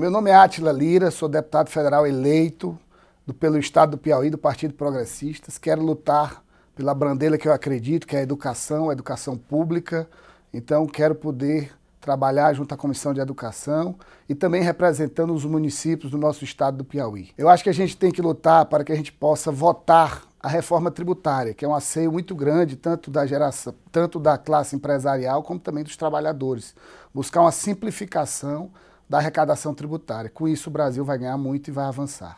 Meu nome é Átila Lira, sou deputado federal eleito do, pelo Estado do Piauí, do Partido Progressistas. Quero lutar pela brandela que eu acredito, que é a educação, a educação pública. Então, quero poder trabalhar junto à Comissão de Educação e também representando os municípios do nosso estado do Piauí. Eu acho que a gente tem que lutar para que a gente possa votar a reforma tributária, que é um asseio muito grande, tanto da geração, tanto da classe empresarial como também dos trabalhadores. Buscar uma simplificação da arrecadação tributária. Com isso, o Brasil vai ganhar muito e vai avançar.